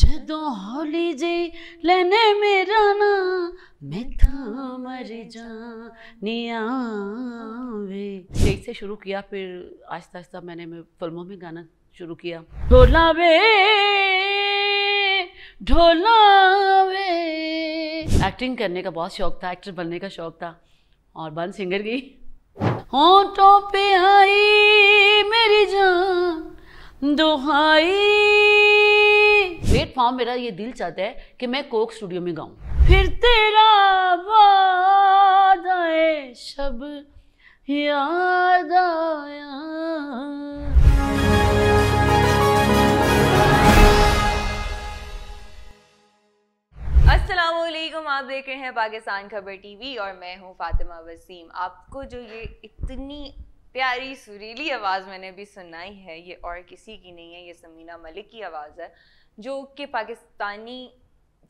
ਜਦੋਂ ਹੌਲੀ ਜੇ ਲੈਨੇ ਮੇਰਾ ਨਾ ਮੈਥਾ ਮਰ ਜਾਣੇ ਆਵੇ स्टेज से शुरू किया फिर आहिस्ता आहिस्ता मैंने मैं फिल्मों में गाना शुरू किया ढोला वे ढोला वे एक्टिंग करने का बहुत शौक था एक्टर बनने का शौक था और बन सिंगर की होंठों पे आई मेरी जान दुहाई फॉर्म मेरा ये दिल चाहता है कि मैं कोक स्टूडियो में गाऊं फिर तेरा वाद आए शब याद आया आप देख रहे हैं पाकिस्तान खबर टीवी और मैं हूं फातिमा वसीम आपको जो ये इतनी प्यारी सुरीली आवाज़ मैंने अभी सुनाई है ये और किसी की नहीं है ये समीना मलिक की आवाज़ है जो कि पाकिस्तानी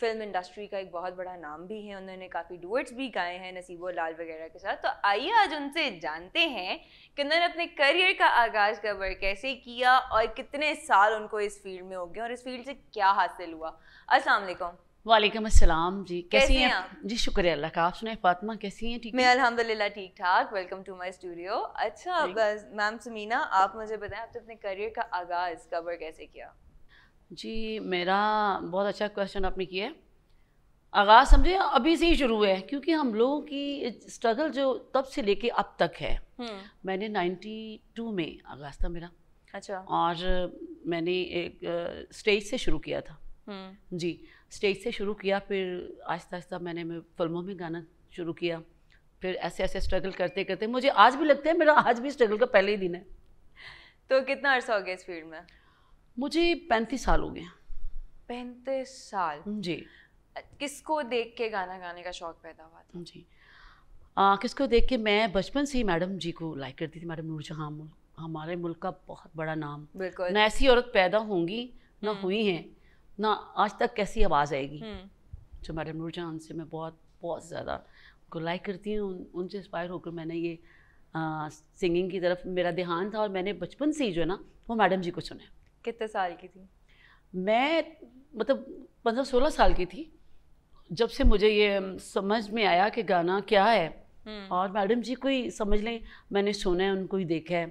फिल्म इंडस्ट्री का एक बहुत बड़ा नाम भी है उन्होंने काफ़ी डुएट्स भी गाए हैं नसीबो लाल वगैरह के साथ तो आइए आज उनसे जानते हैं कि उन्होंने अपने करियर का आगाज़ कवर कैसे किया और कितने साल उनको इस फील्ड में हो गए और इस फील्ड से क्या हासिल हुआ असलम वालेकुम अस्सलाम जी कैसी हैं आप जी शुक्रिया अल्लाह का आप सुनाए फातिमा कैसी हैं ठीक मैं अल्हम्दुलिल्लाह ठीक ठाक वेलकम टू माय स्टूडियो अच्छा मैम समीना आप मुझे बताएं आपने अपने करियर का आगाज़ कवर कैसे किया जी मेरा बहुत अच्छा क्वेश्चन आपने किया है आगाज़ समझे अभी से ही शुरू है क्योंकि हम लोगों की स्ट्रगल जो तब से लेके अब तक है हम्म। मैंने 92 में आगाज़ था मेरा अच्छा और मैंने एक स्टेज से शुरू किया था हम्म। जी स्टेज से शुरू किया फिर आहिस्ता आहिस्ता मैंने मैं फिल्मों में गाना शुरू किया फिर ऐसे ऐसे स्ट्रगल करते करते मुझे आज भी लगता है मेरा आज भी स्ट्रगल का पहले ही दिन है तो कितना अर्सा हो गया इस फील्ड में मुझे पैंतीस साल हो गए पैंतीस साल हम्म, जी किसको देख के गाना गाने का शौक पैदा हुआ था हम्म, जी आ, किसको देख के मैं बचपन से ही मैडम जी को लाइक करती थी मैडम नूरजहाँ हमारे मुल्क का बहुत बड़ा नाम बिल्कुल ना ऐसी औरत पैदा होंगी ना हम्म। हुई हैं ना आज तक कैसी आवाज़ आएगी जो मैडम नूरजहाँ से मैं बहुत बहुत ज़्यादा उनको लाइक करती हूँ उन, उनसे इंस्पायर होकर मैंने ये आ, सिंगिंग की तरफ मेरा ध्यान था और मैंने बचपन से ही जो है ना वो मैडम जी को सुना कितने साल की थी मैं मतलब पंद्रह सोलह साल की थी जब से मुझे ये समझ में आया कि गाना क्या है हम्म। और मैडम जी कोई समझ लें मैंने सुना है उनको ही देखा है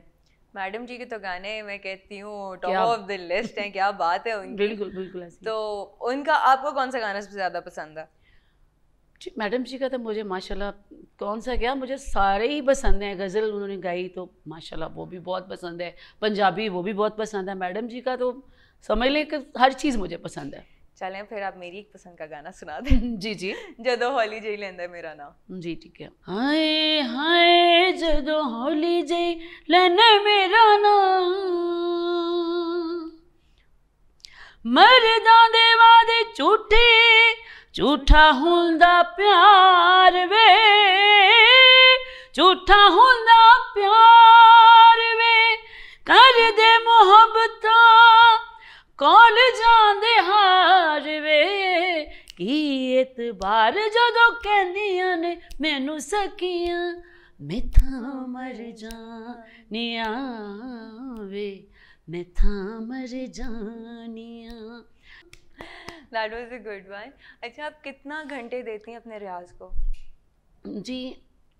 मैडम जी के तो गाने मैं कहती हूँ टॉप ऑफ द लिस्ट हैं क्या बात है उनकी बिल्कुल बिल्कुल तो उनका आपको कौन सा गाना सबसे ज़्यादा पसंद है मैडम जी का तो मुझे माशाल्लाह कौन सा क्या मुझे सारे ही पसंद हैं गज़ल उन्होंने गाई तो माशाल्लाह वो भी बहुत पसंद है पंजाबी वो भी बहुत पसंद है मैडम जी का तो समझ लें कि हर चीज़ मुझे पसंद है चलें फिर आप मेरी एक पसंद का गाना सुना दें जी जी जदो हॉली जय लेंदा मेरा नाम जी ठीक है हाय हाय जदो होली जई लेने मेरा नाम मरदा दे वादे झूठे ਝੂਠਾ ਹੁੰਦਾ ਪਿਆਰ ਵੇ ਝੂਠਾ ਹੁੰਦਾ ਪਿਆਰ ਵੇ ਕਰਦੇ ਮੁਹੱਬਤਾਂ ਕੋਲ ਜਾਂਦੇ ਹਾਰ ਵੇ ਕੀ ਇਤਬਾਰ ਜਦੋਂ ਕਹਿੰਦੀਆਂ ਨੇ ਮੈਨੂੰ ਸਕੀਆਂ ਤਾਂ ਮਰ ਜਾਨੀਆਂ ਵੇ ਤਾਂ ਮਰ ਜਾਨੀਆਂ that was a good one अच्छा आप कितना घंटे देती हैं अपने रियाज को जी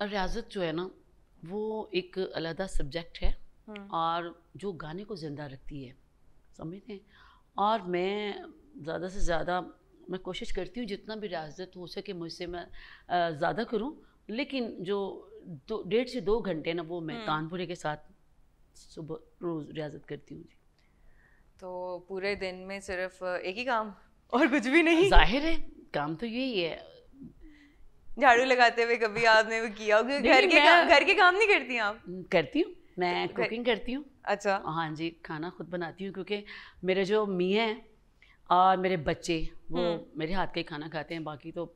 रियाजत जो है ना वो एक अलहदा सब्जेक्ट है हम्म। और जो गाने को ज़िंदा रखती है समझते हैं और मैं ज़्यादा से ज़्यादा मैं कोशिश करती हूँ जितना भी रियाजत हो सके मुझसे मैं ज़्यादा करूँ लेकिन जो दो डेढ़ से दो घंटे ना वो मैं कानपुरे हम्म। के साथ सुबह रोज़ रियाजत करती हूँ जी तो पूरे दिन में सिर्फ एक ही काम और कुछ भी नहीं जाहिर है काम तो यही है झाड़ू लगाते हुए कभी आपने वो किया होगा घर के काम घर के काम नहीं करती आप करती हूँ मैं तो कुकिंग करती हूँ अच्छा हाँ जी खाना खुद बनाती हूँ क्योंकि मेरे जो मियाँ हैं और मेरे बच्चे वो हम्म। मेरे हाथ का ही खाना खाते हैं बाकी तो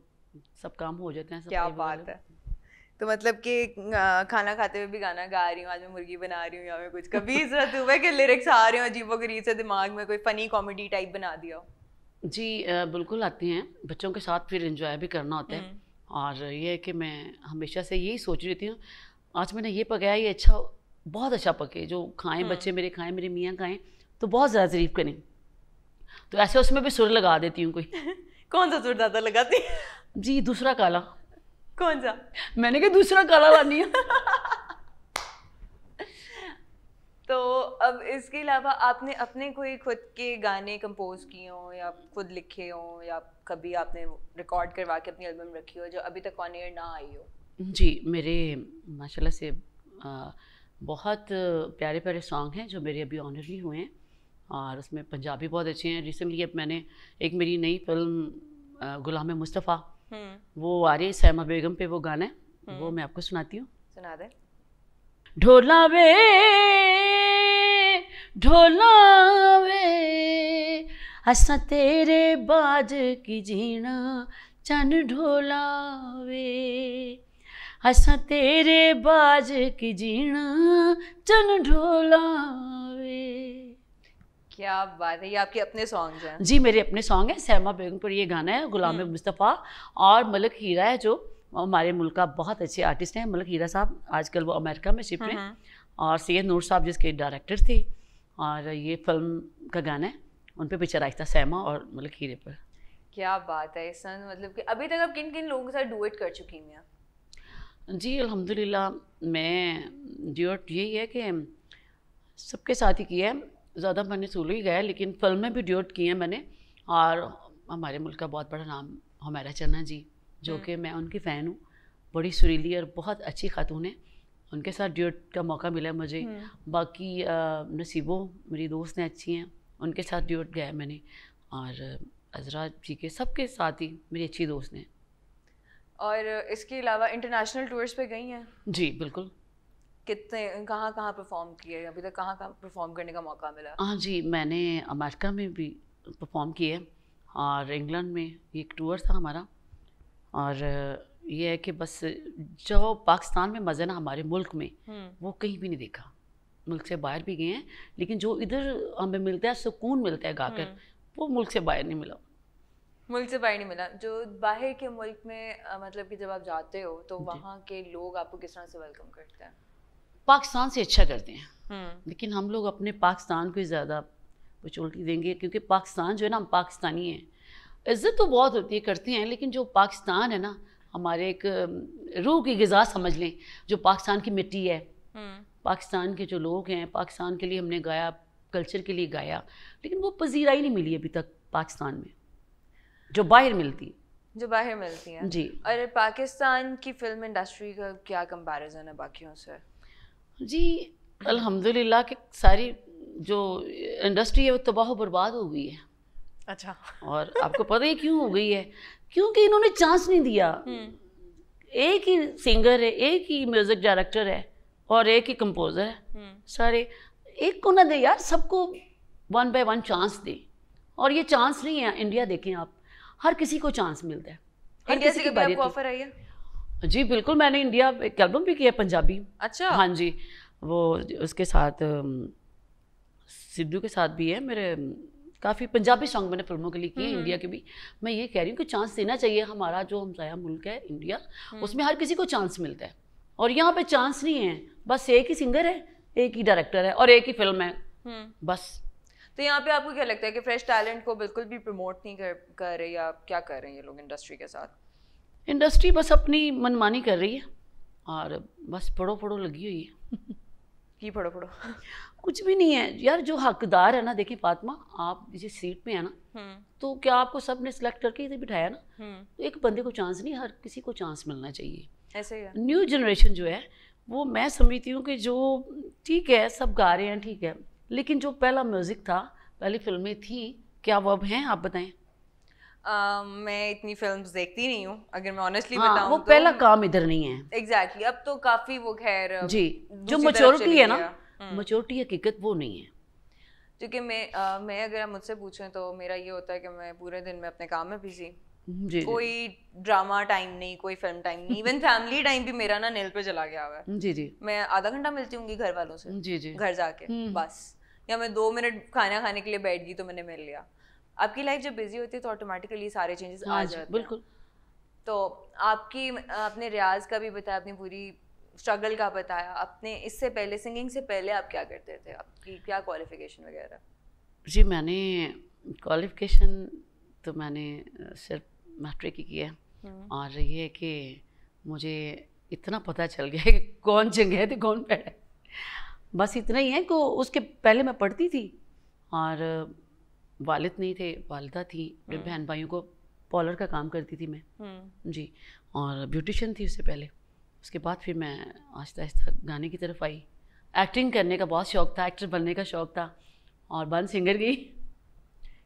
सब काम हो जाते हैं सब क्या बात है तो मतलब कि खाना खाते हुए भी गाना गा रही हूँ आज मैं मुर्गी बना रही हूँ या मैं कुछ कभी तरह हुआ कि लिरिक्स आ रहे हो अजीबो गरीब से दिमाग में कोई फनी कॉमेडी टाइप बना दिया हो जी बिल्कुल आती हैं बच्चों के साथ फिर इंजॉय भी करना होता है हम्म। और ये है कि मैं हमेशा से यही सोच रही थी आज मैंने ये पकाया ये अच्छा बहुत अच्छा पके जो खाएं हम्म। बच्चे मेरे खाएं मेरे मियाँ खाएं तो बहुत ज़्यादा शरीफ करें तो ऐसे उसमें भी सुर लगा देती हूँ कोई कौन सा सुर ज़्यादा लगाती जी दूसरा काला कौन सा मैंने कहा दूसरा काला लानी है अब इसके अलावा आपने अपने कोई खुद के गाने कंपोज किए हों या खुद लिखे हों या कभी आपने रिकॉर्ड करवा के अपनी एल्बम रखी हो जो अभी तक ऑन एयर ना आई हो जी मेरे माशाल्लाह से आ, बहुत प्यारे प्यारे सॉन्ग हैं जो मेरे अभी ऑनर भी हुए हैं और उसमें पंजाबी बहुत अच्छे हैं रिसेंटली अब मैंने एक मेरी नई फिल्म गुलाम मुस्तफ़ा हम्म। वो आ रही है सैमा बेगम पे वो गाना है वो हम्म। मैं आपको सुनाती हूँ सुना दें ढोला वे ढोलावे असा तेरे बाज की जीना चन ढोलावे असा तेरे बाज की जीना चन ढोलावे क्या बात है ये आपके अपने सॉन्ग हैं जी मेरे अपने सॉन्ग हैं सैमा बेगम पर ये गाना है गुलाम हम्म। मुस्तफ़ा और मलक हीरा है जो हमारे मुल्क का बहुत अच्छे आर्टिस्ट हैं मलक हीरा साहब आजकल वो अमेरिका में शिफ्ट हैं हम्म, हम्म। और सैयद नूर साहब जिसके डायरेक्टर थे और ये फिल्म का गाना है उन पर पिक्चर आई था सैमा और मतलब खीरे पर क्या बात है सन मतलब कि अभी तक आप किन किन लोगों के साथ डुएट कर चुकी हैं आप जी अल्हम्दुलिल्लाह मैं ड्यूट यही है कि सबके साथ ही किया है ज़्यादा मैंने सोलो ही गया लेकिन फिल्म में भी ड्यूट किए हैं मैंने और हमारे मुल्क का बहुत बड़ा नाम हमारा चन्ना जी जो हम्म। कि मैं उनकी फ़ैन हूँ बड़ी सुरीली और बहुत अच्छी खातून है उनके साथ ड्यूट का मौका मिला मुझे हम्म। बाकी नसीबों मेरी दोस्त हैं अच्छी हैं उनके साथ ड्यूट गया मैंने और अजरा जी के सबके साथ ही मेरी अच्छी दोस्त हैं और इसके अलावा इंटरनेशनल टूर्स पे गई हैं जी बिल्कुल कितने कहाँ कहाँ परफॉर्म किए अभी तक कहाँ कहाँ परफॉर्म करने का मौका मिला हाँ जी मैंने अमेरिका में भी परफॉर्म किए और इंग्लैंड में एक टूर था हमारा और ये है कि बस जो पाकिस्तान में मज़ा ना हमारे मुल्क में हम्म। वो कहीं भी नहीं देखा मुल्क से बाहर भी गए हैं लेकिन जो इधर हमें मिलता है सुकून मिलता है गाकर हम्म। वो मुल्क से बाहर नहीं मिला मुल्क से बाहर नहीं मिला जो बाहर के मुल्क में मतलब कि जब आप जाते हो तो वहाँ के लोग आपको किस तरह से वेलकम करते हैं पाकिस्तान से अच्छा करते हैं हम्म। लेकिन हम लोग अपने पाकिस्तान को ज़्यादा कुछ उल्टी देंगे क्योंकि पाकिस्तान जो है ना हम पाकिस्तानी हैं इज़्ज़त तो बहुत होती है करते हैं लेकिन जो पाकिस्तान है ना हमारे एक रूह की गज़ा समझ लें जो पाकिस्तान की मिट्टी है हम्म। पाकिस्तान के जो लोग हैं पाकिस्तान के लिए हमने गाया कल्चर के लिए गाया लेकिन वो पजीराई नहीं मिली अभी तक पाकिस्तान में जो बाहर मिलती है जो बाहर मिलती है जी और पाकिस्तान की फिल्म इंडस्ट्री का क्या कंपैरिजन है बाकियों से जी अल्हम्दुलिल्लाह के सारी जो इंडस्ट्री है वो तबाह बर्बाद हो गई है अच्छा और आपको पता ही क्यों हो गई है क्योंकि इन्होंने चांस नहीं दिया हम्म। एक ही सिंगर है एक ही म्यूजिक डायरेक्टर है और एक ही कंपोजर है हम्म। सारे एक को ना दे यार सबको वन बाय वन चांस दे और ये चांस नहीं है इंडिया देखें आप हर किसी को चांस मिलता है हर इंडिया किसी से कभी आपको ऑफर आई है जी बिल्कुल मैंने इंडिया एक एल्बम भी किया पंजाबी अच्छा हाँ जी वो उसके साथ सिद्धू के साथ भी है मेरे काफ़ी पंजाबी सॉन्ग मैंने फिल्मों के लिए किए इंडिया हम्म। के भी मैं ये कह रही हूँ कि चांस देना चाहिए हमारा जो हमसाया मुल्क है इंडिया हम्म। उसमें हर किसी को चांस मिलता है और यहाँ पे चांस नहीं है बस एक ही सिंगर है एक ही डायरेक्टर है और एक ही फिल्म है हम्म। बस तो यहाँ पे आपको क्या लगता है कि फ्रेश टैलेंट को बिल्कुल भी प्रमोट नहीं कर कर रहे या क्या कर रहे हैं ये लोग इंडस्ट्री के साथ इंडस्ट्री बस अपनी मनमानी कर रही है और बस फड़ो पढ़ो लगी हुई है जी पढ़ो पढ़ो कुछ भी नहीं है यार जो हकदार है ना देखिए फातमा आप जिस सीट में है ना हम्म। तो क्या आपको सब ने सिलेक्ट करके इधर बिठाया ना हम्म। तो एक बंदे को चांस नहीं हर किसी को चांस मिलना चाहिए ऐसे ही न्यू जनरेशन जो है वो मैं समझती हूँ कि जो ठीक है सब गा रहे हैं ठीक है लेकिन जो पहला म्यूज़िक था पहली फिल्में थी क्या वो अब हैं आप बताएं मैं इतनी फिल्म्स देखती नहीं हूँ अगर मैं ऑनेस्टली हाँ, बताऊँ वो तो, पहला काम इधर नहीं है एग्जैक्टली exactly, अब तो काफी वो खैर जी जो मच्योरिटी है ना मच्योरिटी हम्म। हकीकत वो नहीं है क्योंकि मैं आ, मैं अगर आप मुझसे पूछें तो मेरा ये होता है कि मैं पूरे दिन में अपने काम में बिजी हम्म, कोई ड्रामा टाइम नहीं कोई फिल्म टाइम नहीं इवन फैमिली टाइम भी मेरा ना नेल पे चला गया हुआ है हम्म, जी जी मैं आधा घंटा मिलती हूँ घर वालों से जी जी घर जाके बस या मैं दो मिनट खाना खाने के लिए बैठ गई तो मैंने मिल लिया आपकी लाइफ जब बिजी होती है तो ऑटोमेटिकली सारे चेंजेस आ हाँ जाते बिल्कुल तो आपकी आपने रियाज का भी बताया अपनी पूरी स्ट्रगल का बताया आपने इससे पहले सिंगिंग से पहले आप क्या करते थे आपकी क्या क्वालिफिकेशन वगैरह जी मैंने क्वालिफिकेशन तो मैंने सिर्फ मैट्रिक ही किया हम्म। और ये है कि मुझे इतना पता चल गया कि कौन जगह थे तो कौन पैर बस इतना ही है कि उसके पहले मैं पढ़ती थी और वालिद नहीं थे वालदा थी मेरे हम्म। बहन भाइयों को पॉलर का काम करती थी मैं हम्म। जी और ब्यूटिशन थी उससे पहले उसके बाद फिर मैं आहिस्ता आहिस्ता गाने की तरफ आई एक्टिंग करने का बहुत शौक था एक्टर बनने का शौक था और बन सिंगर गई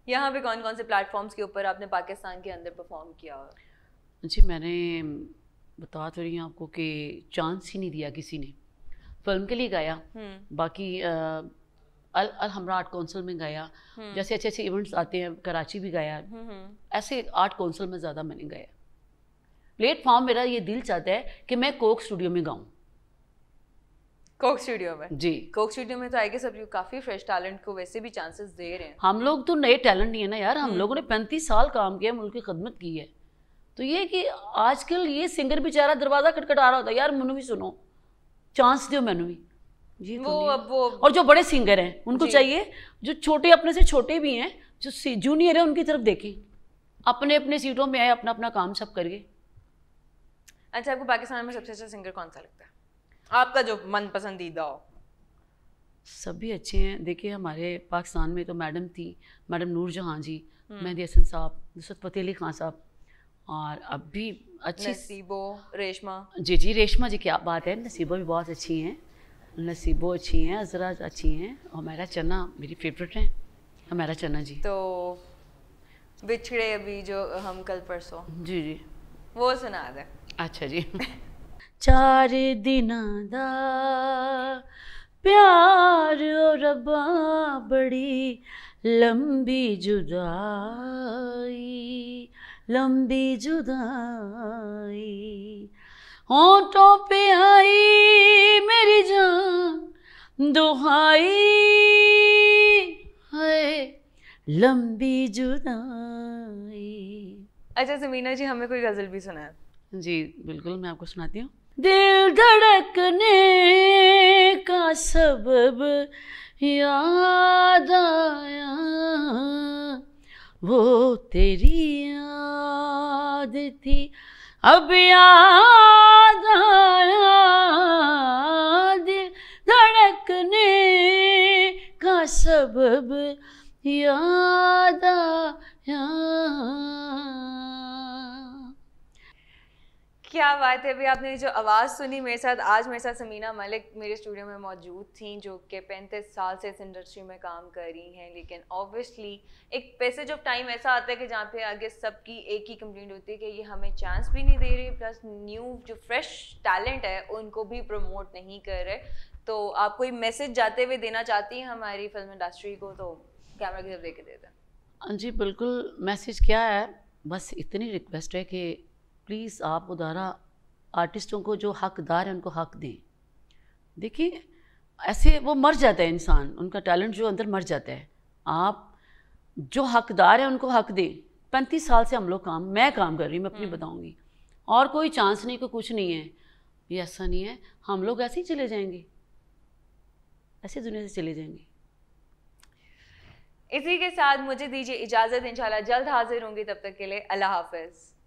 यहाँ पे कौन कौन से प्लेटफॉर्म्स के ऊपर आपने पाकिस्तान के अंदर परफॉर्म किया जी मैंने बता तो रही हूँ आपको कि चांस ही नहीं दिया किसी ने फिल्म के लिए गाया हम्म। बाकी अल अल हमरा आर्ट काउंसिल में गया हम्म। जैसे अच्छे अच्छे इवेंट्स आते हैं कराची भी गया हम्म, हम्म। ऐसे आर्ट काउंसिल में ज़्यादा मैंने गया प्लेटफॉर्म मेरा ये दिल चाहता है कि मैं कोक स्टूडियो में गाऊँ कोक स्टूडियो में जी कोक स्टूडियो में तो आएंगे सब अब काफी फ्रेश टैलेंट को वैसे भी चांसेस दे रहे हैं हम लोग तो नए टैलेंट नहीं है ना यार हम लोगों ने पैंतीस साल काम किया मुल्क की खदमत की है तो ये कि आजकल ये सिंगर बेचारा दरवाज़ा खटखटा रहा होता है यार मैनू भी सुनो चांस दो मैनू भी जी वो अब वो और जो बड़े सिंगर हैं उनको चाहिए जो छोटे अपने से छोटे भी हैं जो जूनियर है उनकी तरफ देखें अपने अपने सीटों में आए अपना अपना काम सब करिए अच्छा आपको पाकिस्तान में सबसे अच्छा सिंगर कौन सा लगता है आपका जो मन पसंदीदा हो सभी अच्छे हैं देखिए हमारे पाकिस्तान में तो मैडम थी मैडम नूर जहाँ जी हम्म। मेहंदी हसन साहब नुसरत फतेह अली खान साहब और अब भी अच्छी नसीबो रेशमा जी जी रेशमा जी क्या बात है नसीबो भी बहुत अच्छी हैं नसीबो अच्छी हैं अजरा अच्छी हैं हमारा चना मेरी फेवरेट है हमारा चना जी तो बिछड़े अभी जो हम कल परसों जी जी वो सुना दे अच्छा जी चार दिन प्यार रबा बड़ी लंबी जुदाई लंबी जुदाई तो पे आई दुहाई है लंबी जुदाई अच्छा समीना जी हमें कोई गजल भी सुनाए जी बिल्कुल मैं आपको सुनाती हूँ दिल धड़कने का सबब याद आया वो तेरी याद थी अब याद जब याद क्या बात है अभी आपने जो आवाज़ सुनी मेरे साथ आज मेरे साथ समीना मलिक मेरे स्टूडियो में मौजूद थी जो कि पैंतीस साल से इस इंडस्ट्री में काम कर रही हैं लेकिन ऑब्वियसली एक पैसेज ऑफ टाइम ऐसा आता है कि जहाँ पे आगे सबकी एक ही कंप्लेंट होती है कि ये हमें चांस भी नहीं दे रही प्लस न्यू जो फ्रेश टैलेंट है उनको भी प्रमोट नहीं कर रहे तो आप कोई मैसेज जाते हुए देना चाहती हैं हमारी फिल्म इंडस्ट्री को तो कैमरा की तरफ देख के देते हैं हाँ जी बिल्कुल मैसेज क्या है बस इतनी रिक्वेस्ट है कि प्लीज़ आप उदारा आर्टिस्टों को जो हकदार हैं उनको हक दें देखिए ऐसे वो मर जाता है इंसान उनका टैलेंट जो अंदर मर जाता है आप जो हकदार है उनको हक दें पैंतीस साल से हम लोग काम मैं काम कर रही हूँ मैं अपनी हम्म। बताऊँगी और कोई चांस नहीं कोई कुछ नहीं है ये ऐसा नहीं है हम लोग ऐसे ही चले जाएंगे ऐसे दुनिया से चले जाएंगे इसी के साथ मुझे दीजिए इजाज़त इंशाल्लाह जल्द हाजिर होंगी तब तक के लिए अल्लाह हाफिज़